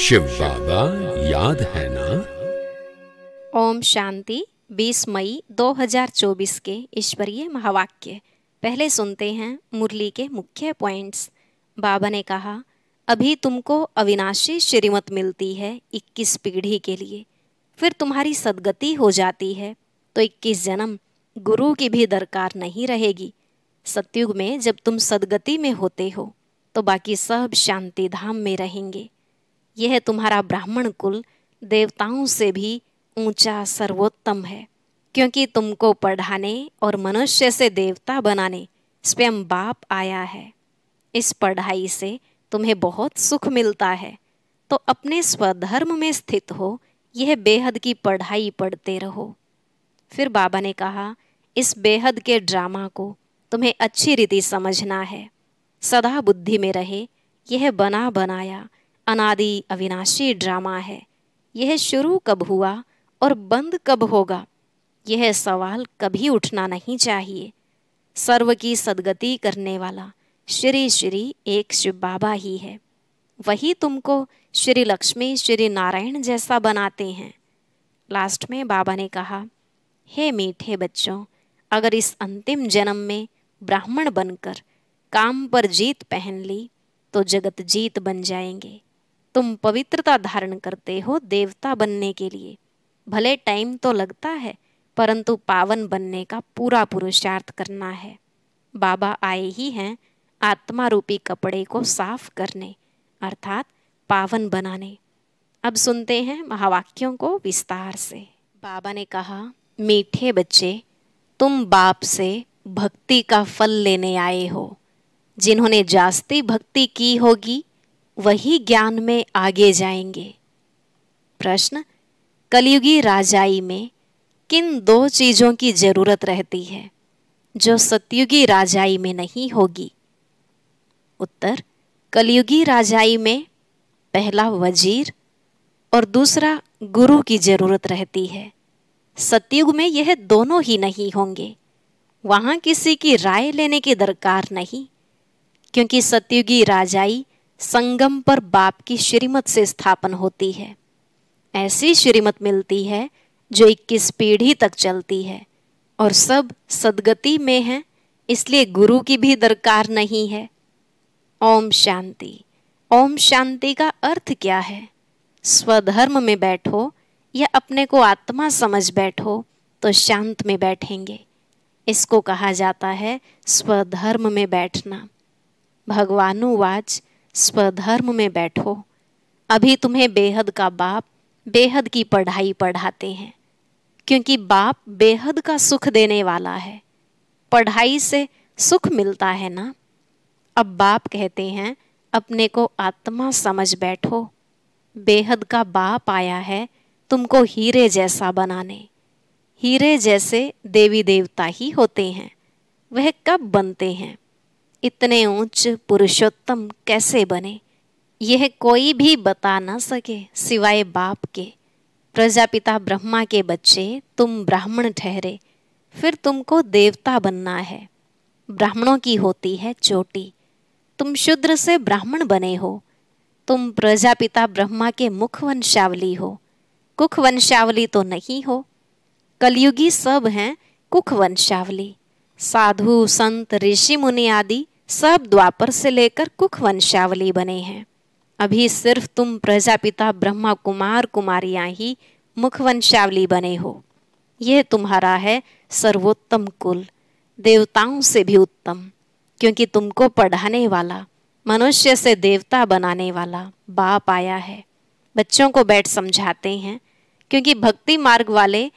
शिव बाबा याद है ना ओम शांति 20 मई 2024 के ईश्वरीय महावाक्य पहले सुनते हैं मुरली के मुख्य पॉइंट्स बाबा ने कहा अभी तुमको अविनाशी श्रीमत मिलती है 21 पीढ़ी के लिए फिर तुम्हारी सदगति हो जाती है तो 21 जन्म गुरु की भी दरकार नहीं रहेगी सतयुग में जब तुम सदगति में होते हो तो बाकी सब शांति धाम में रहेंगे यह तुम्हारा ब्राह्मण कुल देवताओं से भी ऊंचा सर्वोत्तम है क्योंकि तुमको पढ़ाने और मनुष्य से देवता बनाने स्वयं बाप आया है इस पढ़ाई से तुम्हें बहुत सुख मिलता है तो अपने स्वधर्म में स्थित हो यह बेहद की पढ़ाई पढ़ते रहो फिर बाबा ने कहा इस बेहद के ड्रामा को तुम्हें अच्छी रीति समझना है सदा बुद्धि में रहे यह बना बनाया अनादि अविनाशी ड्रामा है यह शुरू कब हुआ और बंद कब होगा यह सवाल कभी उठना नहीं चाहिए सर्व की सदगति करने वाला श्री श्री एक शिव बाबा ही है वही तुमको श्री लक्ष्मी श्री नारायण जैसा बनाते हैं लास्ट में बाबा ने कहा हे मीठे बच्चों अगर इस अंतिम जन्म में ब्राह्मण बनकर काम पर जीत पहन ली तो जगत जीत बन जाएंगे तुम पवित्रता धारण करते हो देवता बनने के लिए भले टाइम तो लगता है परंतु पावन बनने का पूरा पुरुषार्थ करना है बाबा आए ही हैं आत्मा रूपी कपड़े को साफ करने अर्थात पावन बनाने अब सुनते हैं महावाक्यों को विस्तार से बाबा ने कहा मीठे बच्चे तुम बाप से भक्ति का फल लेने आए हो जिन्होंने जास्ती भक्ति की होगी वही ज्ञान में आगे जाएंगे प्रश्न कलयुगी राजाई में किन दो चीज़ों की जरूरत रहती है जो सतयुगी राजाई में नहीं होगी उत्तर कलयुगी राजाई में पहला वजीर और दूसरा गुरु की जरूरत रहती है सतयुग में यह दोनों ही नहीं होंगे वहाँ किसी की राय लेने की दरकार नहीं क्योंकि सतयुगी राजाई संगम पर बाप की श्रीमत से स्थापन होती है ऐसी श्रीमत मिलती है जो 21 पीढ़ी तक चलती है और सब सदगति में है इसलिए गुरु की भी दरकार नहीं है ओम शांति ओम शांति का अर्थ क्या है स्वधर्म में बैठो या अपने को आत्मा समझ बैठो तो शांत में बैठेंगे इसको कहा जाता है स्वधर्म में बैठना भगवानुवाच स्वधर्म में बैठो अभी तुम्हें बेहद का बाप बेहद की पढ़ाई पढ़ाते हैं क्योंकि बाप बेहद का सुख देने वाला है पढ़ाई से सुख मिलता है ना अब बाप कहते हैं अपने को आत्मा समझ बैठो बेहद का बाप आया है तुमको हीरे जैसा बनाने हीरे जैसे देवी देवता ही होते हैं वह कब बनते हैं इतने ऊंच पुरुषोत्तम कैसे बने यह कोई भी बता न सके सिवाय बाप के प्रजापिता ब्रह्मा के बच्चे तुम ब्राह्मण ठहरे फिर तुमको देवता बनना है ब्राह्मणों की होती है चोटी तुम शूद्र से ब्राह्मण बने हो तुम प्रजापिता ब्रह्मा के मुख वंशावली हो कुख वंशावली तो नहीं हो कलयुगी सब हैं कुख वंशावली साधु संत ऋषि मुनि आदि सब द्वापर से लेकर कुख वंशावली बने हैं अभी सिर्फ तुम प्रजापिता ब्रह्मा कुमार कुमारियां ही मुख वंशावली बने हो यह तुम्हारा है सर्वोत्तम कुल देवताओं से भी उत्तम क्योंकि तुमको पढ़ाने वाला मनुष्य से देवता बनाने वाला बाप आया है बच्चों को बैठ समझाते हैं क्योंकि भक्ति मार्ग वाले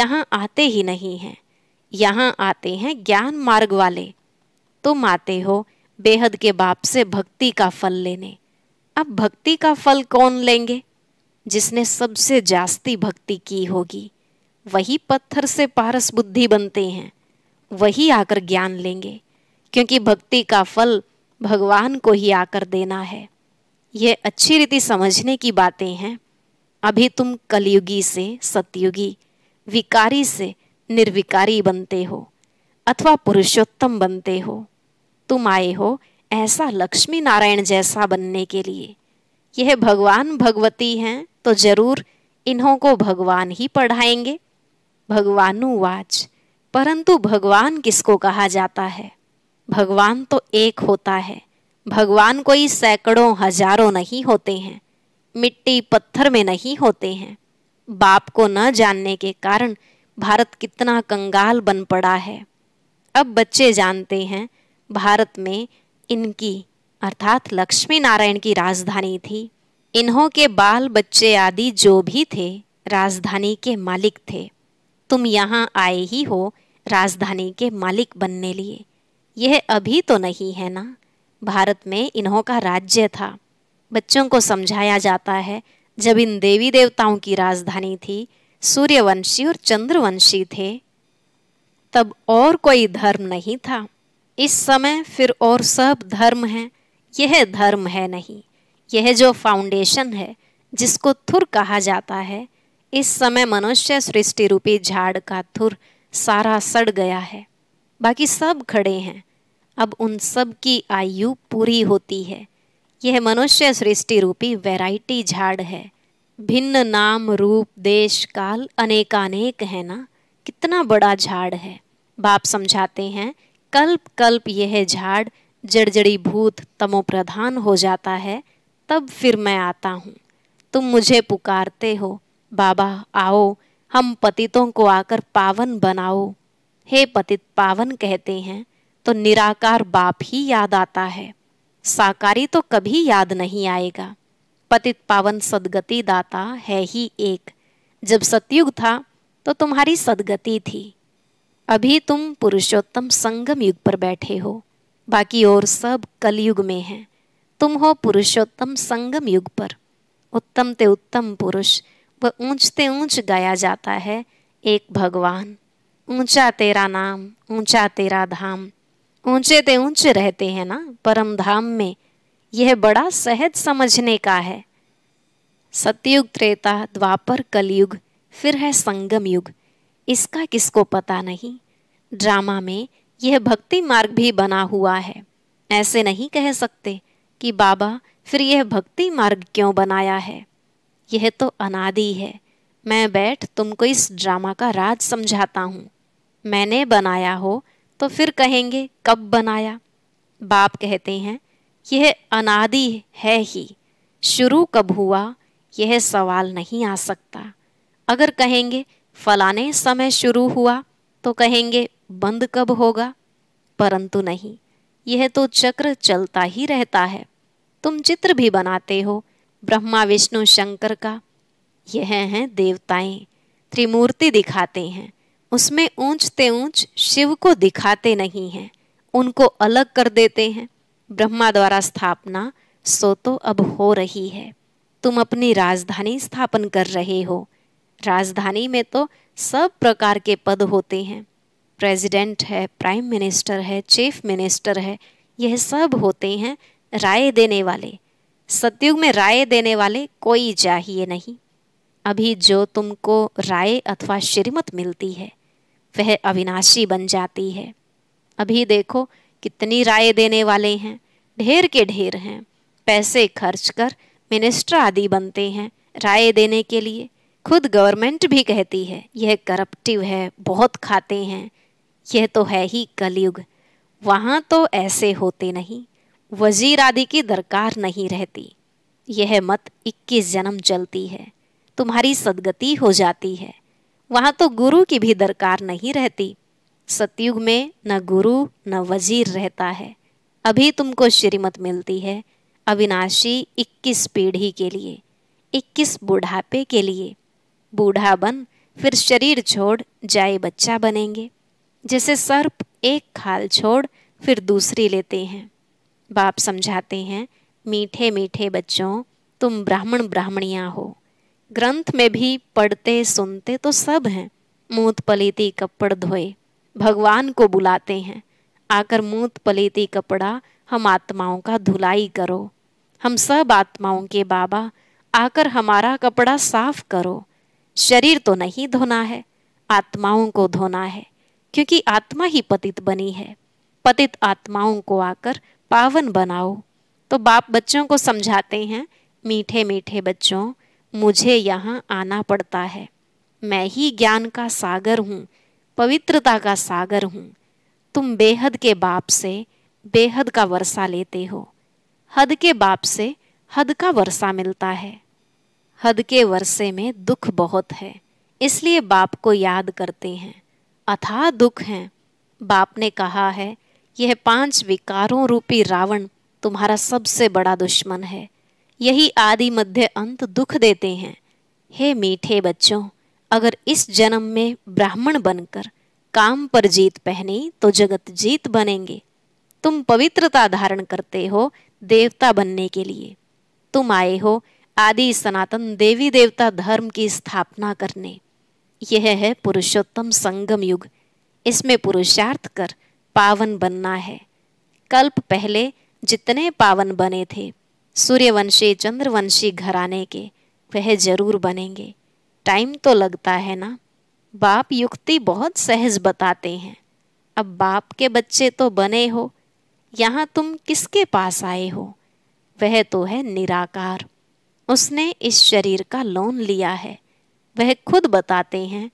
यहाँ आते ही नहीं हैं यहाँ आते हैं ज्ञान मार्ग वाले तुम आते हो बेहद के बाप से भक्ति का फल लेने अब भक्ति का फल कौन लेंगे जिसने सबसे जास्ती भक्ति की होगी वही पत्थर से पारस बुद्धि बनते हैं वही आकर ज्ञान लेंगे क्योंकि भक्ति का फल भगवान को ही आकर देना है ये अच्छी रीति समझने की बातें हैं अभी तुम कलयुगी से सतयुगी विकारी से निर्विकारी बनते हो अथवा पुरुषोत्तम बनते हो तुम आए हो ऐसा लक्ष्मी नारायण जैसा बनने के लिए यह भगवान भगवती हैं तो जरूर इन्हों को भगवान ही पढ़ाएंगे भगवानुवाच परंतु भगवान किसको कहा जाता है भगवान तो एक होता है भगवान कोई सैकड़ों हजारों नहीं होते हैं मिट्टी पत्थर में नहीं होते हैं बाप को न जानने के कारण भारत कितना कंगाल बन पड़ा है अब बच्चे जानते हैं भारत में इनकी अर्थात लक्ष्मी नारायण की राजधानी थी इन्हों के बाल बच्चे आदि जो भी थे राजधानी के मालिक थे तुम यहाँ आए ही हो राजधानी के मालिक बनने लिए यह अभी तो नहीं है ना भारत में इन्हों का राज्य था बच्चों को समझाया जाता है जब इन देवी देवताओं की राजधानी थी सूर्यवंशी और चंद्रवंशी थे तब और कोई धर्म नहीं था इस समय फिर और सब धर्म हैं यह धर्म है नहीं यह जो फाउंडेशन है जिसको थुर कहा जाता है इस समय मनुष्य सृष्टि रूपी झाड़ का थुर सारा सड़ गया है बाकी सब खड़े हैं अब उन सब की आयु पूरी होती है यह मनुष्य सृष्टि रूपी वैरायटी झाड़ है भिन्न नाम रूप देश काल अनेकानेक है ना कितना बड़ा झाड़ है बाप समझाते हैं कल्प कल्प यह झाड़ जड़जड़ी भूत तमो प्रधान हो जाता है तब फिर मैं आता हूँ तुम मुझे पुकारते हो बाबा आओ हम पतितों को आकर पावन बनाओ हे पतित पावन कहते हैं तो निराकार बाप ही याद आता है साकारी तो कभी याद नहीं आएगा पतित पावन सदगति दाता है ही एक जब सतयुग था तो तुम्हारी सदगति थी अभी तुम पुरुषोत्तम संगम युग पर बैठे हो बाकी और सब कलयुग में हैं तुम हो पुरुषोत्तम संगम युग पर उत्तम ते उत्तम पुरुष व ऊंच ते ऊंच गाया जाता है एक भगवान ऊंचा तेरा नाम ऊंचा तेरा धाम ऊंचे ते ऊंचे रहते हैं ना परम धाम में यह बड़ा सहज समझने का है सतयुग त्रेता द्वापर कलयुग फिर है संगम युग इसका किसको पता नहीं ड्रामा में यह भक्ति मार्ग भी बना हुआ है ऐसे नहीं कह सकते कि बाबा फिर यह भक्ति मार्ग क्यों बनाया है यह तो अनादि है मैं बैठ तुमको इस ड्रामा का राज समझाता हूँ मैंने बनाया हो तो फिर कहेंगे कब बनाया बाप कहते हैं यह अनादि है ही शुरू कब हुआ यह सवाल नहीं आ सकता अगर कहेंगे फलाने समय शुरू हुआ तो कहेंगे बंद कब होगा परंतु नहीं यह तो चक्र चलता ही रहता है तुम चित्र भी बनाते हो ब्रह्मा विष्णु शंकर का यह हैं देवताएं त्रिमूर्ति दिखाते हैं उसमें ऊंचते ऊंच शिव को दिखाते नहीं हैं उनको अलग कर देते हैं ब्रह्मा द्वारा स्थापना सो तो अब हो रही है तुम अपनी राजधानी स्थापन कर रहे हो राजधानी में तो सब प्रकार के पद होते हैं प्रेसिडेंट है प्राइम मिनिस्टर है चीफ मिनिस्टर है यह सब होते हैं राय देने वाले सत्युग में राय देने वाले कोई चाहिए नहीं अभी जो तुमको राय अथवा श्रीमत मिलती है वह अविनाशी बन जाती है अभी देखो कितनी राय देने वाले हैं ढेर के ढेर हैं पैसे खर्च कर मिनिस्टर आदि बनते हैं राय देने के लिए खुद गवर्नमेंट भी कहती है यह करप्टिव है बहुत खाते हैं यह तो है ही कलयुग वहाँ तो ऐसे होते नहीं वजीर आदि की दरकार नहीं रहती यह मत इक्कीस जन्म चलती है तुम्हारी सदगति हो जाती है वहाँ तो गुरु की भी दरकार नहीं रहती सतयुग में न गुरु न वजीर रहता है अभी तुमको श्रीमत मिलती है अविनाशी इक्कीस पीढ़ी के लिए इक्कीस बुढ़ापे के लिए बूढ़ा बन फिर शरीर छोड़ जाए बच्चा बनेंगे जैसे सर्प एक खाल छोड़ फिर दूसरी लेते हैं बाप समझाते हैं मीठे मीठे बच्चों तुम ब्राह्मण ब्राह्मणियाँ हो ग्रंथ में भी पढ़ते सुनते तो सब हैं मूत पलीती कपड़ धोए भगवान को बुलाते हैं आकर मूत पलीती कपड़ा हम आत्माओं का धुलाई करो हम सब आत्माओं के बाबा आकर हमारा कपड़ा साफ करो शरीर तो नहीं धोना है आत्माओं को धोना है क्योंकि आत्मा ही पतित बनी है पतित आत्माओं को आकर पावन बनाओ तो बाप बच्चों को समझाते हैं मीठे मीठे बच्चों मुझे यहाँ आना पड़ता है मैं ही ज्ञान का सागर हूँ पवित्रता का सागर हूँ तुम बेहद के बाप से बेहद का वर्षा लेते हो हद के बाप से हद का वर्षा मिलता है हद के वर्षे में दुख बहुत है इसलिए बाप को याद करते हैं अथाह दुख हैं बाप ने कहा है यह पांच विकारों रूपी रावण तुम्हारा सबसे बड़ा दुश्मन है यही आदि मध्य अंत दुख देते हैं हे मीठे बच्चों अगर इस जन्म में ब्राह्मण बनकर काम पर जीत पहनी तो जगत जीत बनेंगे तुम पवित्रता धारण करते हो देवता बनने के लिए तुम आए हो आदि सनातन देवी देवता धर्म की स्थापना करने यह है पुरुषोत्तम संगम युग इसमें पुरुषार्थ कर पावन बनना है कल्प पहले जितने पावन बने थे सूर्यवंशी चंद्रवंशी घराने के वह जरूर बनेंगे टाइम तो लगता है ना बाप युक्ति बहुत सहज बताते हैं अब बाप के बच्चे तो बने हो यहाँ तुम किसके पास आए हो वह तो है निराकार उसने इस शरीर का लोन लिया है वह खुद बताते हैं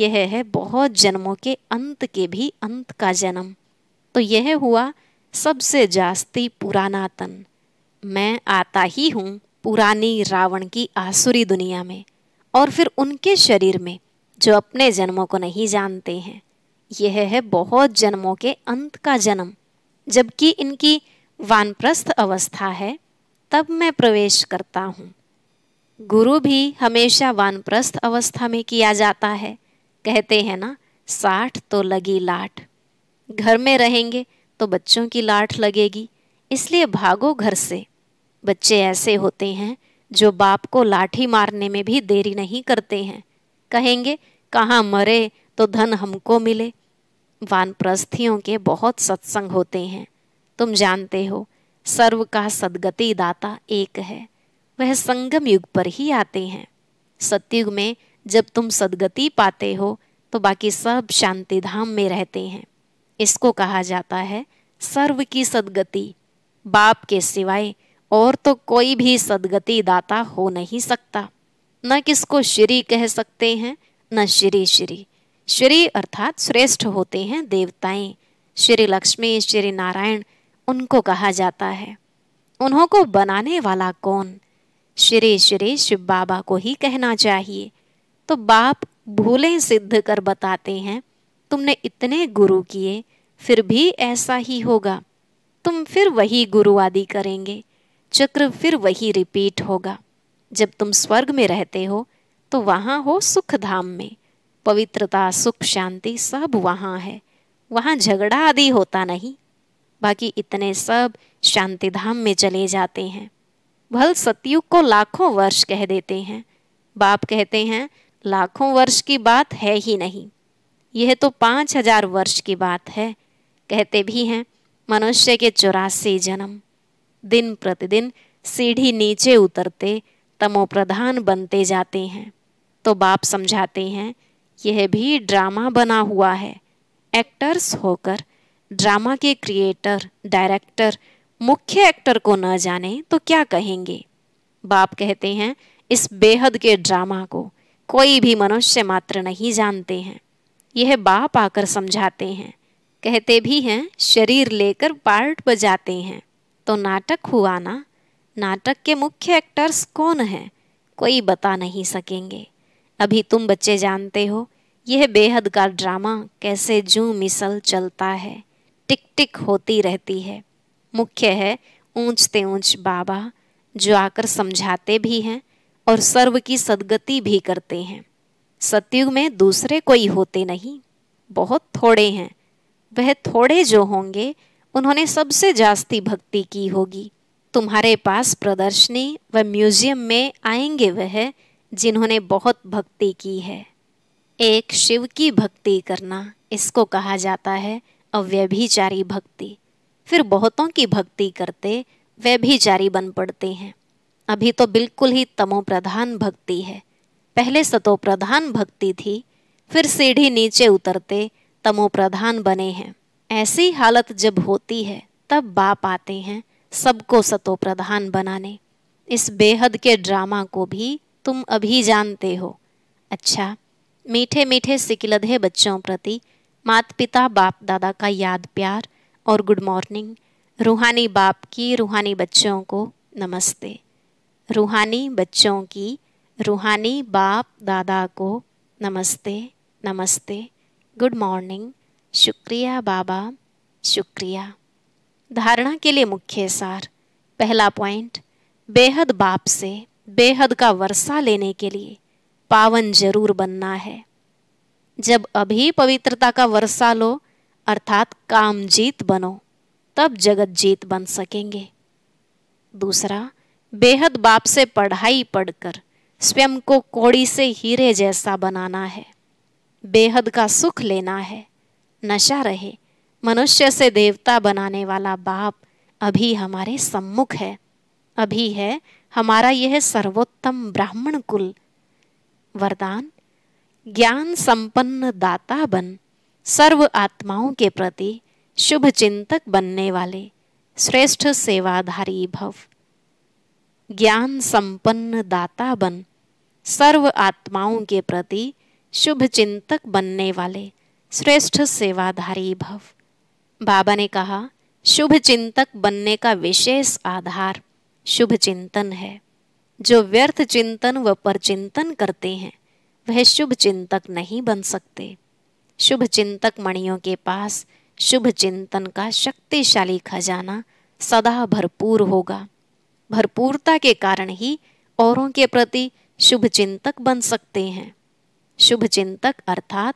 यह है बहुत जन्मों के अंत के भी अंत का जन्म तो यह हुआ सबसे जास्ती पुराना तन मैं आता ही हूँ पुरानी रावण की आसुरी दुनिया में और फिर उनके शरीर में जो अपने जन्मों को नहीं जानते हैं यह है बहुत जन्मों के अंत का जन्म जबकि इनकी वानप्रस्थ अवस्था है तब मैं प्रवेश करता हूँ गुरु भी हमेशा वानप्रस्थ अवस्था में किया जाता है कहते हैं ना साठ तो लगी लाठ घर में रहेंगे तो बच्चों की लाठ लगेगी इसलिए भागो घर से बच्चे ऐसे होते हैं जो बाप को लाठी मारने में भी देरी नहीं करते हैं कहेंगे कहाँ मरे तो धन हमको मिले वानप्रस्थियों के बहुत सत्संग होते हैं तुम जानते हो सर्व का सदगति दाता एक है वह संगम युग पर ही आते हैं सत्युग में जब तुम सदगति पाते हो तो बाकी सब शांति धाम में रहते हैं इसको कहा जाता है सर्व की सदगति बाप के सिवाय और तो कोई भी सदगति दाता हो नहीं सकता न किसको श्री कह सकते हैं न श्री श्री श्री अर्थात श्रेष्ठ होते हैं देवताएं श्री लक्ष्मी श्री नारायण उनको कहा जाता है उन्हों को बनाने वाला कौन श्री श्री शिव बाबा को ही कहना चाहिए तो बाप भूलें सिद्ध कर बताते हैं तुमने इतने गुरु किए फिर भी ऐसा ही होगा तुम फिर वही गुरु आदि करेंगे चक्र फिर वही रिपीट होगा जब तुम स्वर्ग में रहते हो तो वहाँ हो सुख धाम में पवित्रता सुख शांति सब वहाँ है वहाँ झगड़ा आदि होता नहीं बाकी इतने सब शांति धाम में चले जाते हैं भल सतयुग को लाखों वर्ष कह देते हैं बाप कहते हैं लाखों वर्ष की बात है ही नहीं यह तो पाँच हजार वर्ष की बात है कहते भी हैं मनुष्य के चौरासी जन्म दिन प्रतिदिन सीढ़ी नीचे उतरते तमोप्रधान बनते जाते हैं तो बाप समझाते हैं यह भी ड्रामा बना हुआ है एक्टर्स होकर ड्रामा के क्रिएटर डायरेक्टर मुख्य एक्टर को न जाने तो क्या कहेंगे बाप कहते हैं इस बेहद के ड्रामा को कोई भी मनुष्य मात्र नहीं जानते हैं यह बाप आकर समझाते हैं कहते भी हैं शरीर लेकर पार्ट बजाते हैं तो नाटक हुआ ना नाटक के मुख्य एक्टर्स कौन हैं कोई बता नहीं सकेंगे अभी तुम बच्चे जानते हो यह बेहद का ड्रामा कैसे जू मिसल चलता है टिक होती रहती है मुख्य है ऊंचते ऊंच बाबा जो आकर समझाते भी हैं और सर्व की सदगति भी करते हैं सत्युग में दूसरे कोई होते नहीं बहुत थोड़े हैं वह थोड़े जो होंगे उन्होंने सबसे जास्ती भक्ति की होगी तुम्हारे पास प्रदर्शनी व म्यूजियम में आएंगे वह जिन्होंने बहुत भक्ति की है एक शिव की भक्ति करना इसको कहा जाता है अव्यभिचारी भक्ति फिर बहुतों की भक्ति करते व्यभिचारी बन पड़ते हैं अभी तो बिल्कुल ही तमो प्रधान भक्ति है पहले सतो प्रधान भक्ति थी फिर सीढ़ी नीचे उतरते तमो प्रधान बने हैं ऐसी हालत जब होती है तब बाप आते हैं सबको सतो प्रधान बनाने इस बेहद के ड्रामा को भी तुम अभी जानते हो अच्छा मीठे मीठे सिकलधे बच्चों प्रति मात पिता बाप दादा का याद प्यार और गुड मॉर्निंग रूहानी बाप की रूहानी बच्चों को नमस्ते रूहानी बच्चों की रूहानी बाप दादा को नमस्ते नमस्ते गुड मॉर्निंग शुक्रिया बाबा शुक्रिया धारणा के लिए मुख्य सार पहला पॉइंट बेहद बाप से बेहद का वर्षा लेने के लिए पावन जरूर बनना है जब अभी पवित्रता का वर्षा लो अर्थात कामजीत बनो तब जगत जीत बन सकेंगे दूसरा बेहद बाप से पढ़ाई पढ़कर स्वयं को कोड़ी से हीरे जैसा बनाना है बेहद का सुख लेना है नशा रहे मनुष्य से देवता बनाने वाला बाप अभी हमारे सम्मुख है अभी है हमारा यह सर्वोत्तम ब्राह्मण कुल वरदान ज्ञान संपन्न दाता बन सर्व आत्माओं के प्रति शुभ चिंतक बनने वाले श्रेष्ठ सेवाधारी भव ज्ञान संपन्न दाता बन सर्व आत्माओं के प्रति शुभ चिंतक बनने वाले श्रेष्ठ सेवाधारी भव बाबा ने कहा शुभ चिंतक बनने का विशेष आधार शुभ चिंतन है जो व्यर्थ चिंतन व परचिंतन करते हैं वह शुभ चिंतक नहीं बन सकते शुभ चिंतक मणियों के पास शुभ चिंतन का शक्तिशाली खजाना सदा भरपूर होगा भरपूरता के कारण ही औरों के प्रति शुभ चिंतक बन सकते हैं शुभ चिंतक अर्थात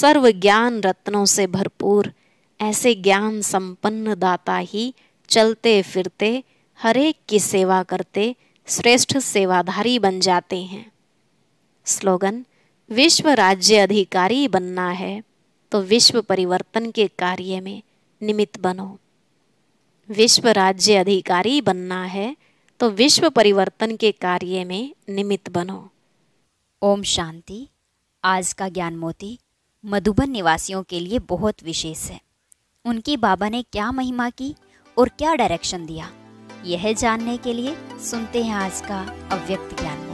सर्व ज्ञान रत्नों से भरपूर ऐसे ज्ञान संपन्न दाता ही चलते फिरते हरेक की सेवा करते श्रेष्ठ सेवाधारी बन जाते हैं स्लोगन विश्व राज्य अधिकारी बनना है तो विश्व परिवर्तन के कार्य में निमित्त बनो विश्व राज्य अधिकारी बनना है तो विश्व परिवर्तन के कार्य में निमित्त बनो ओम शांति आज का ज्ञान मोती मधुबन निवासियों के लिए बहुत विशेष है उनकी बाबा ने क्या महिमा की और क्या डायरेक्शन दिया यह जानने के लिए सुनते हैं आज का अव्यक्त ज्ञान